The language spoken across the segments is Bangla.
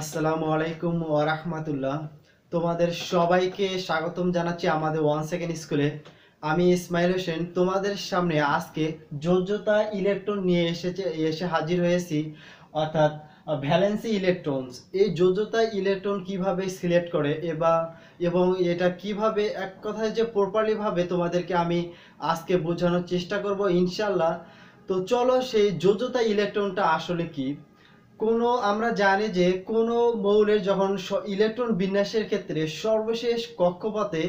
আসসালামু আলাইকুম রাহমাতুল্লাহ তোমাদের সবাইকে স্বাগতম জানাচ্ছি আমাদের ওয়ান সেকেন্ড স্কুলে আমি ইসমাইল হোসেন তোমাদের সামনে আজকে যোজ্যতা ইলেকট্রন নিয়ে এসেছে এসে হাজির হয়েছি অর্থাৎ ভ্যালেন্সি ইলেকট্রনস এই যোজ্যতা ইলেকট্রন কিভাবে সিলেক্ট করে এবা এবং এটা কিভাবে এক কথায় যে প্রপারলিভাবে তোমাদেরকে আমি আজকে বোঝানোর চেষ্টা করব ইনশাল্লাহ তো চলো সেই যোজ্যতা ইলেকট্রনটা আসলে কি কোনো আমরা জানি যে কোনো মৌলের যখন ইলেকট্রন বিন্যাসের ক্ষেত্রে সর্বশেষ কক্ষপথে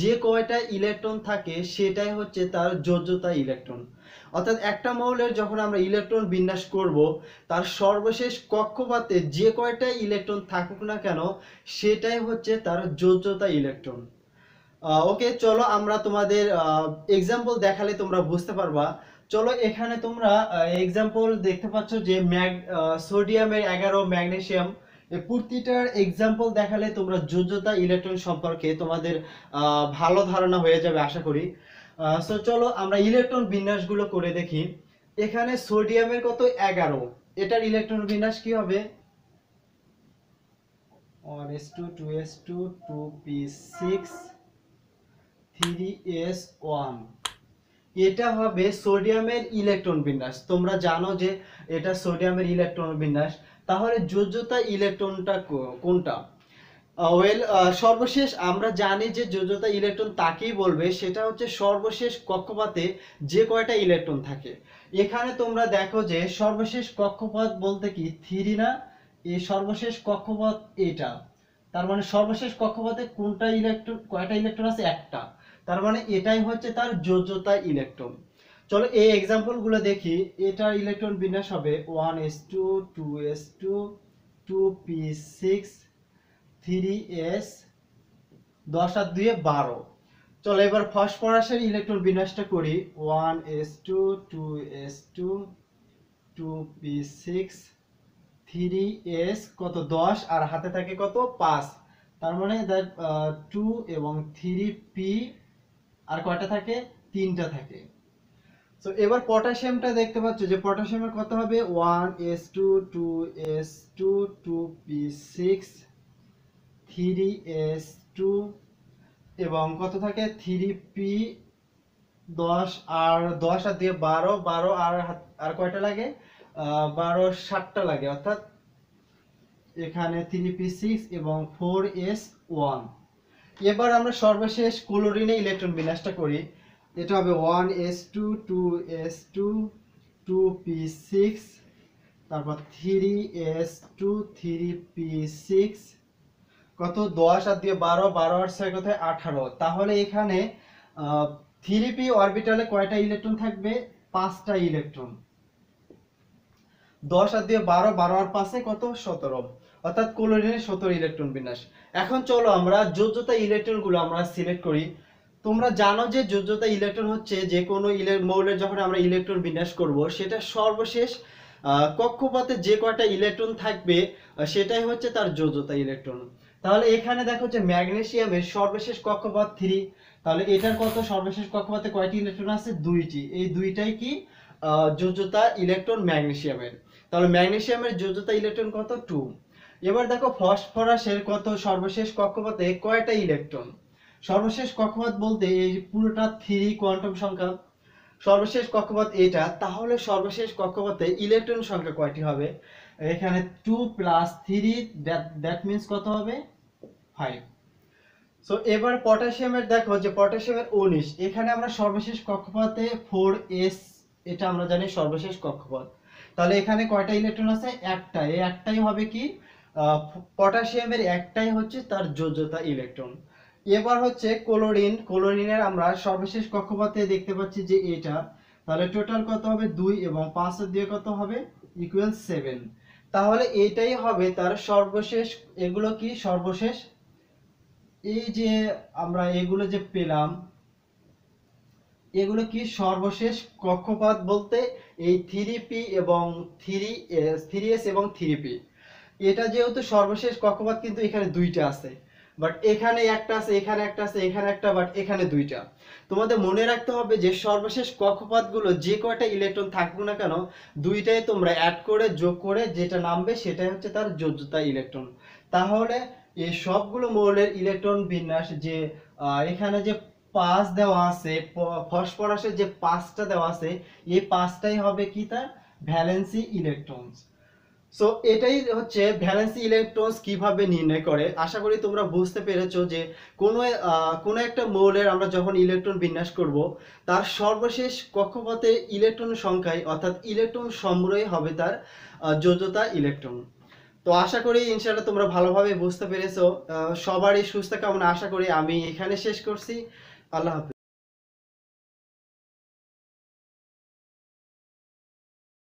যে কয়টা ইলেকট্রন থাকে সেটাই হচ্ছে তার যোজ্যতা ইলেকট্রন অর্থাৎ একটা মৌলের যখন আমরা ইলেকট্রন বিন্যাস করব তার সর্বশেষ কক্ষপথে যে কয়টা ইলেকট্রন থাকুক না কেন সেটাই হচ্ছে তার যোজ্যতা ইলেকট্রন ওকে চলো আমরা তোমাদের এক্সাম্পল দেখালে তোমরা বুঝতে পারবা চলো এখানে তোমরা এক্সাম্পল দেখতে পাচ্ছ যে ম্যাগ সোডিয়ামের এগারো ম্যাগনেশিয়াম প্রতিটার এক্সাম্পল দেখালে তোমরা যোজ্যতা ইলেকট্রন সম্পর্কে তোমাদের ভালো ধারণা হয়ে যাবে আশা করি সো চলো আমরা ইলেকট্রন বিন্যাসগুলো করে দেখি এখানে সোডিয়ামের কত এগারো এটার ইলেকট্রন বিন্যাস কি হবে থ্রি এস ওয়ান এটা হবে সোডিয়ামের ইলেকট্রন বিন্যাস তোমরা জানো যে এটা সোডিয়ামের ইলেকট্রন বিন্যাস তাহলে যোজ্যতা ইলেকট্রনটা কোনটা ওয়েল সর্বশেষ আমরা জানি যে যোজ্যতা ইলেকট্রন তাকেই বলবে সেটা হচ্ছে সর্বশেষ কক্ষপথে যে কয়টা ইলেকট্রন থাকে এখানে তোমরা দেখো যে সর্বশেষ কক্ষপথ বলতে কি থিরি না এই সর্বশেষ কক্ষপথ এটা তার মানে সর্বশেষ কক্ষপথে কোনটা ইলেকট্রন কয়টা ইলেকট্রন আছে একটা তার মানে এটাই হচ্ছে তার যোজ্যতা ইলেকট্রন চলো এই এক্সাম্পলগুলো দেখি এটার ইলেকট্রন বিন্যাস হবে one S two two S two two P six three S দশ আর দুয়ে বারো চলো এবার ফসফরাসের ইলেকট্রন বিন্যাসটা করি one S two two S two two P six three S কত দশ আর হাতে থাকে কত পাঁচ তার মানে দ্যাট টু এবং থ্রি পি আর কয়টা থাকে তিনটা থাকে তো এবার পটাশিয়ামটা দেখতে পাচ্ছ যে পটাশিয়ামের কত হবে one S two two S two two P six three S two এবং কত থাকে থ্রি পি দশ আর দশ আর দিয়ে বারো বারো আর আর কয়টা লাগে বারো ষাটটা লাগে অর্থাৎ এখানে থ্রি পি সিক্স এবং ফোর এস ওয়ান এবার আমরা সর্বশেষ ক্লোরিনে ইলেকট্রন বিন্যাসটা করি এটা হবে one S two two S two two P six তারপর three S two three P six কত দশ আর দিয়ে বারো বারো আর ছয় কত আঠারো তাহলে এখানে থ্রি পি অরবিটালে কয়টা ইলেকট্রন থাকবে পাঁচটা ইলেকট্রন দশ আর দিয়ে বারো বারো আর পাঁচে কত সতেরো অর্থাৎ ক্লোরিনের সতেরো ইলেকট্রন বিন্যাস এখন চলো আমরা যোজ্যতা ইলেকট্রনগুলো আমরা সিলেক্ট করি তোমরা জানো যে যোজ্যতা ইলেকট্রন হচ্ছে যে কোনো মৌলের যখন আমরা ইলেকট্রন বিন্যাস করব সেটা সর্বশেষ কক্ষপথে যে কয়টা ইলেকট্রন থাকবে সেটাই হচ্ছে তার যোজ্যতা ইলেকট্রন তাহলে এখানে দেখো যে ম্যাগনেসিয়ামের সর্বশেষ কক্ষপথ থ্রি তাহলে এটার কত সর্বশেষ কক্ষপথে কয়টি ইলেকট্রন আছে দুইটি এই দুইটাই কি যোজ্যতা ইলেকট্রন ম্যাগনেসিয়ামের তাহলে ম্যাগনেসিয়ামের যোজ্যতা ইলেকট্রন কত টু এবার দেখো ফসফরাসের কত সর্বশেষ কক্ষপথে কয়টা ইলেকট্রন সর্বশেষ কক্ষপথ বলতে এই পুরোটা থ্রি কোয়ান্টাম সংখ্যা সর্বশেষ কক্ষপথ এটা তাহলে সর্বশেষ কক্ষপথে ইলেকট্রন সংখ্যা কয়টি হবে এখানে two plus three that that means কত হবে ফাইভ সো এবার পটাশিয়ামের দেখো যে পটাশিয়ামের উনিশ এখানে আমরা সর্বশেষ কক্ষপথে ফোর এস এটা আমরা জানি সর্বশেষ কক্ষপথ তাহলে এখানে কয়টা ইলেকট্রন আছে একটা এই একটাই হবে কি পটাশিয়ামের একটাই হচ্ছে তার যোজ্যতা ইলেকট্রন এবার হচ্ছে ক্লোরিন ক্লোরিনের আমরা সর্বশেষ কক্ষপথে দেখতে পাচ্ছি যে এটা তাহলে টোটাল কত হবে দুই এবং পাঁচের দিয়ে কত হবে ইকুয়াল সেভেন তাহলে এটাই হবে তার সর্বশেষ এগুলো কি সর্বশেষ এই যে আমরা এগুলো যে পেলাম এগুলো কি সর্বশেষ কক্ষপথ বলতে এই থ্রি পি এবং থ্রি থ্রি এস এবং থ্রি পি এটা যেহেতু সর্বশেষ কক্ষপথ কিন্তু এখানে দুইটা আছে বাট এখানে একটা আছে এখানে একটা আছে এখানে একটা বাট এখানে দুইটা তোমাদের মনে রাখতে হবে যে সর্বশেষ কক্ষপথগুলো যে কয়টা ইলেকট্রন থাকুক না কেন দুইটাই তোমরা অ্যাড করে যোগ করে যেটা নামবে সেটাই হচ্ছে তার যোজ্যতা ইলেকট্রন তাহলে এই সবগুলো মৌলের ইলেকট্রন বিন্যাস যে এখানে যে পাঁচ দেওয়া আছে ফসফরাসের যে পাঁচটা দেওয়া আছে এই পাঁচটাই হবে কি তার ভ্যালেন্সি ইলেকট্রনস সো এটাই হচ্ছে ভ্যালেন্সি ইলেকট্রনস কিভাবে নির্ণয় করে আশা করি তোমরা বুঝতে পেরেছো যে কোনো কোনো একটা মৌলের আমরা যখন ইলেকট্রন বিন্যাস করব তার সর্বশেষ কক্ষপথে ইলেকট্রন সংখ্যায় অর্থাৎ ইলেকট্রন সংগ্রহে হবে তার যোজ্যতা ইলেকট্রন তো আশা করি ইনশাআল্লাহ তোমরা ভালোভাবে বুঝতে পেরেছো সবারই সুস্থ কামনা আশা করি আমি এখানে শেষ করছি আল্লাহ হাফিজ